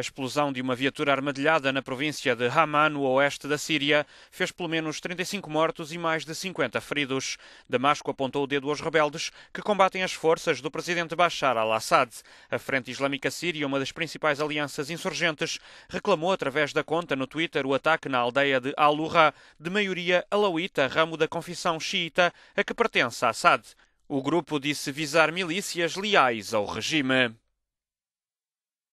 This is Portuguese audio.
A explosão de uma viatura armadilhada na província de Haman, no oeste da Síria, fez pelo menos 35 mortos e mais de 50 feridos. Damasco apontou o dedo aos rebeldes que combatem as forças do presidente Bashar al-Assad. A Frente Islâmica Síria, uma das principais alianças insurgentes, reclamou através da conta no Twitter o ataque na aldeia de al urra de maioria alauíta, ramo da confissão xiita a que pertence Assad. O grupo disse visar milícias leais ao regime.